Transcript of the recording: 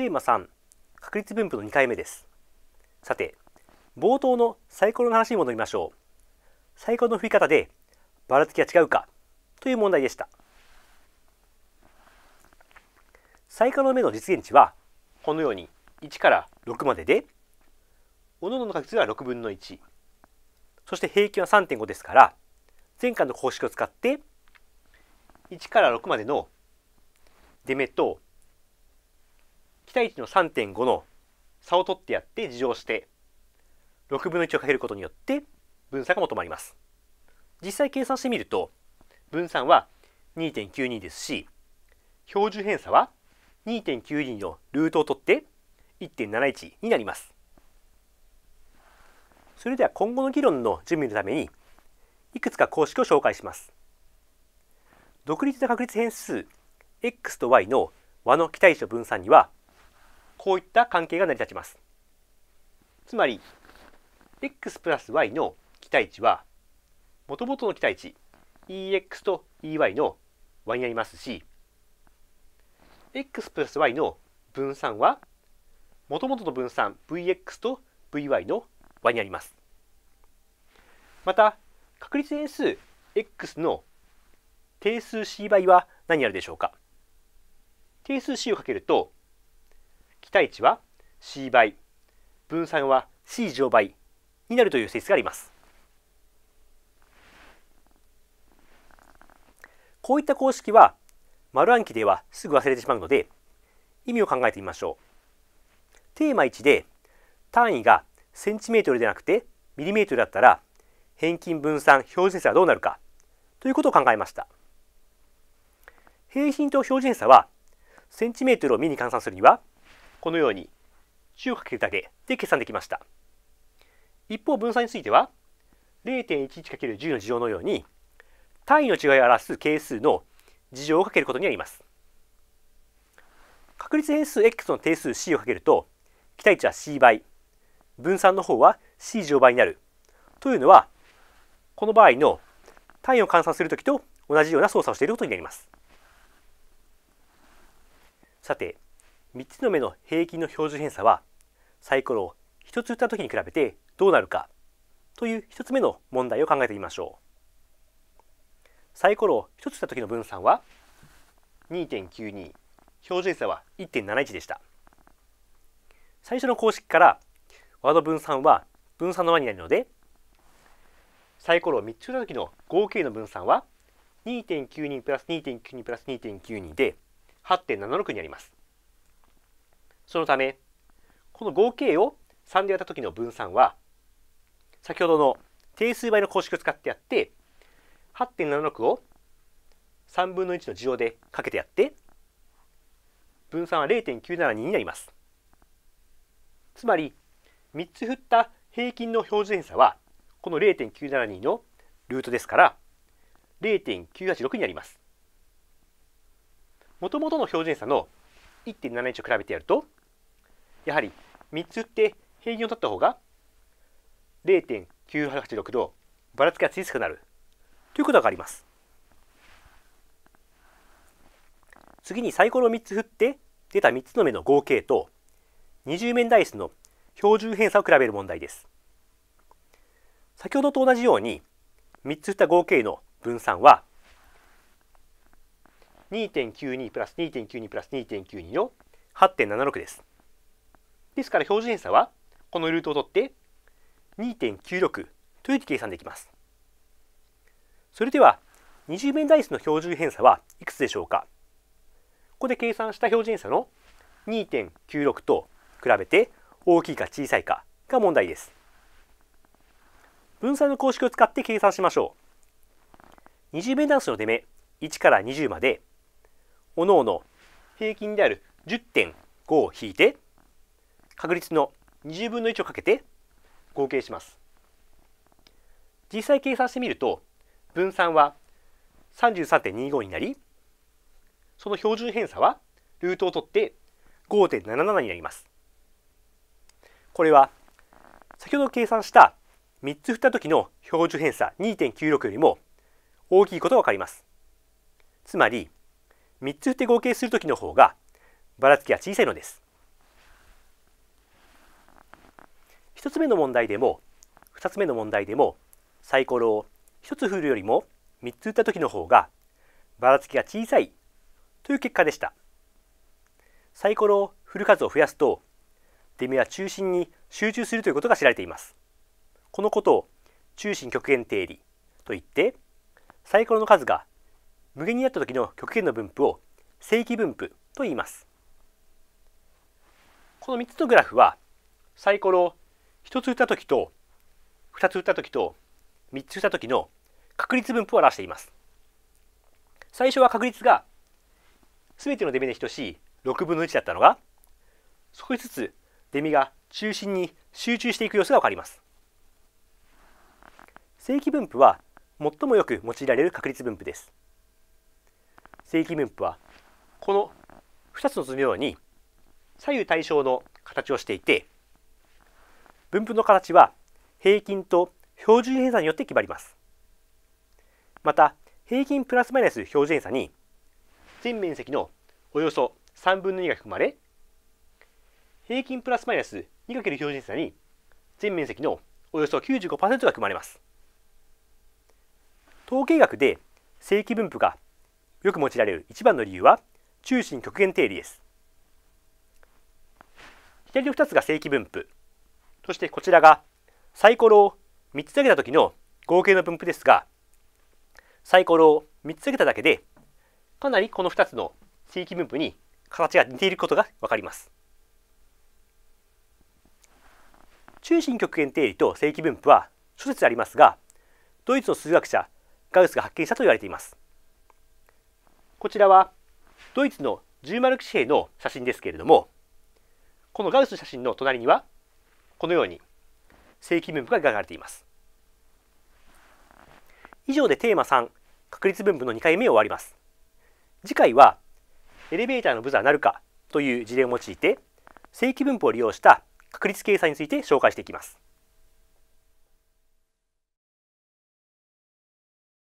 テーマ3確率分布の2回目ですさて冒頭のサイコロの話に戻りましょうサイコロの振り方でばらつきは違うかという問題でしたサイコロの目の実現値はこのように1から6まででおのの確率は6分の1そして平均は3.5ですから前回の公式を使って1から6までの出目と期待値の3.5の差を取ってやって事乗して6分の1をかけることによって分散が求まります実際計算してみると分散は2.92ですし標準偏差は2.92のルートを取って1.71になりますそれでは今後の議論の準備のためにいくつか公式を紹介します独立な確率変数 x と y の和の期待値と分散にはこういった関係が成り立ちますつまり x プラス y の期待値はもともとの期待値 EX と EY の和になりますし x プラス y の分散はもともとの分散 VX と VY の和になりますまた確率変数 x の定数 c 倍は何やるでしょうか定数 c をかけると期待値は C 倍分散は C 乗倍になるという性質がありますこういった公式は丸暗記ではすぐ忘れてしまうので意味を考えてみましょうテーマ1で単位がセンチメートルでなくてミリメートルだったら返金分散標準差はどうなるかということを考えました平均と標準差はセンチメートルをミに換算するにはこのようにかけるだけで計算できました。一方分散については 0.11×10 の事乗のように単位の違いを表す係数の事乗をかけることになります。確率変数 x の定数 c をかけると期待値は c 倍分散の方は c 乗倍になるというのはこの場合の単位を換算するときと同じような操作をしていることになります。さて3つの目の平均の標準偏差はサイコロを1つ打った時に比べてどうなるかという1つ目の問題を考えてみましょう。サイコロを1つ打った時の分散は2.92標準差は1.71でした。最初の公式から和の分散は分散の和になるのでサイコロを3つ打った時の合計の分散は2.92プラス2.92プラス2.92で8.76になります。そのためこの合計を3でやった時の分散は先ほどの定数倍の公式を使ってやって8.76を3分の1の事乗でかけてやって分散は0.972になりますつまり3つ振った平均の標準差はこの0.972のルートですから0.986になりますもともとの標準差の1.71を比べてやるとやはり3つって平均を取った方が0.9886度ばらつきが小さくなるということがあります次にサイコロを3つ振って出た3つの目の合計と20面ダイスの標準偏差を比べる問題です先ほどと同じように3つ振った合計の分散は2.92プラス2.92プラス2.92の8.76ですですから標準偏差はこのルートを取って2.96という計算できます。それでは20面ダ数スの標準偏差はいくつでしょうかここで計算した標準偏差の2.96と比べて大きいか小さいかが問題です。分散の公式を使って計算しましょう。20面ダ数スの出目1から20までおのおの平均である10.5を引いて確率の20分の1をかけて合計します実際計算してみると分散は33.25になりその標準偏差はルートを取って5.77になりますこれは先ほど計算した3つ振った時の標準偏差2.96よりも大きいことが分かりますつまり3つ振って合計する時の方がばらつきは小さいのです1つ目の問題でも2つ目の問題でもサイコロを1つ振るよりも3つ打った時の方がばらつきが小さいという結果でしたサイコロを振る数を増やすと出目は中心に集中するということが知られていますこのことを中心極限定理と言ってサイコロの数が無限になった時の極限の分布を正規分布と言いますこの3つのグラフはサイコロを1つ打った時と2つ打った時と3つ打った時の確率分布を表しています最初は確率が全てのデミで等しい6分の1だったのが少しずつデミが中心に集中していく様子が分かります正規分布は最もよく用いられる確率分布です正規分布はこの2つの図のように左右対称の形をしていて分布の形は平均と標準偏差によって決まります。また、平均プラスマイナス標準偏差に全面積のおよそ3分の2が含まれ、平均プラスマイナス 2× 標準偏差に全面積のおよそ95%が含まれます。統計学で正規分布がよく用いられる一番の理由は中心極限定理です。左の2つが正規分布そしてこちらがサイコロを3つ上げた時の合計の分布ですが、サイコロを3つ上げただけで、かなりこの2つの地域分布に形が似ていることがわかります。中心極限定理と正規分布は諸説ありますが、ドイツの数学者ガウスが発見したと言われています。こちらはドイツの10マルク紙幣の写真ですけれども、このガウス写真の隣にはこのように正規分布が描かれています以上でテーマ3確率分布の2回目を終わります次回はエレベーターのブザーなるかという事例を用いて正規分布を利用した確率計算について紹介していきます